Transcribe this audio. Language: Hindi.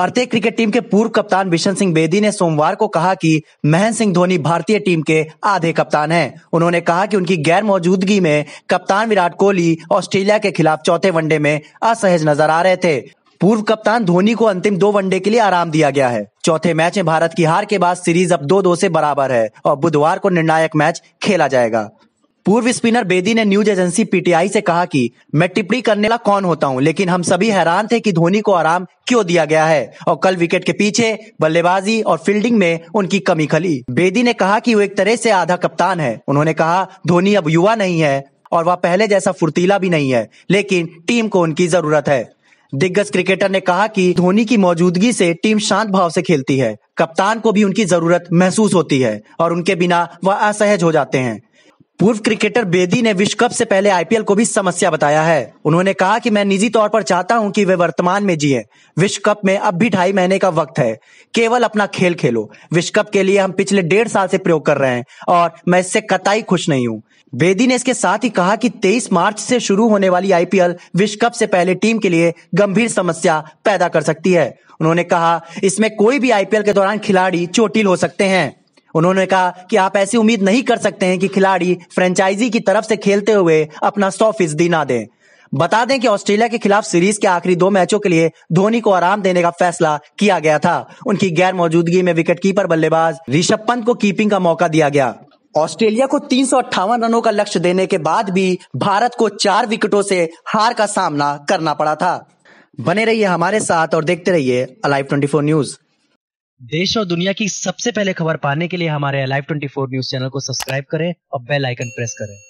भारतीय क्रिकेट टीम के पूर्व कप्तान बिशन सिंह बेदी ने सोमवार को कहा कि महेंद्र सिंह धोनी भारतीय टीम के आधे कप्तान हैं। उन्होंने कहा कि उनकी गैर मौजूदगी में कप्तान विराट कोहली ऑस्ट्रेलिया के खिलाफ चौथे वनडे में असहज नजर आ रहे थे पूर्व कप्तान धोनी को अंतिम दो वनडे के लिए आराम दिया गया है चौथे मैच में भारत की हार के बाद सीरीज अब दो दो से बराबर है और बुधवार को निर्णायक मैच खेला जाएगा पूर्व स्पिनर बेदी ने न्यूज एजेंसी पीटीआई से कहा कि मैं टिप्पणी करने वाला कौन होता हूं लेकिन हम सभी हैरान थे कि धोनी को आराम क्यों दिया गया है और कल विकेट के पीछे बल्लेबाजी और फील्डिंग में उनकी कमी खली बेदी ने कहा कि वो एक तरह से आधा कप्तान है उन्होंने कहा धोनी अब युवा नहीं है और वह पहले जैसा फुर्तीला भी नहीं है लेकिन टीम को उनकी जरूरत है दिग्गज क्रिकेटर ने कहा कि धोनी की मौजूदगी से टीम शांत भाव से खेलती है कप्तान को भी उनकी जरूरत महसूस होती है और उनके बिना वह असहज हो जाते हैं पूर्व क्रिकेटर बेदी ने विश्व कप से पहले आईपीएल को भी समस्या बताया है उन्होंने कहा कि मैं निजी तौर पर चाहता हूं कि वे वर्तमान में जिए विश्व कप में अब भी ढाई महीने का वक्त है केवल अपना खेल खेलो विश्व कप के लिए हम पिछले डेढ़ साल से प्रयोग कर रहे हैं और मैं इससे कताई खुश नहीं हूँ बेदी ने इसके साथ ही कहा कि 23 मार्च से शुरू होने वाली आईपीएल विश्व कप से पहले टीम के लिए गंभीर समस्या पैदा कर सकती है उन्होंने कहा इसमें कोई भी आईपीएल के दौरान खिलाड़ी चोटिल हो सकते हैं उन्होंने कहा कि आप ऐसी उम्मीद नहीं कर सकते हैं कि खिलाड़ी फ्रेंचाइजी की तरफ से खेलते हुए अपना सौ फीसदी ना दें बता दें कि ऑस्ट्रेलिया के खिलाफ सीरीज के आखिरी दो मैचों के लिए धोनी को आराम देने का फैसला किया गया था उनकी गैर मौजूदगी में विकेट कीपर बल्लेबाज ऋषभ पंत को कीपिंग का मौका दिया गया ऑस्ट्रेलिया को तीन रनों का लक्ष्य देने के बाद भी भारत को चार विकेटों से हार का सामना करना पड़ा था बने रहिए हमारे साथ और देखते रहिए अलाइव ट्वेंटी न्यूज़ देश और दुनिया की सबसे पहले खबर पाने के लिए हमारे live twenty four news channel को सब्सक्राइब करें और बेल आइकन प्रेस करें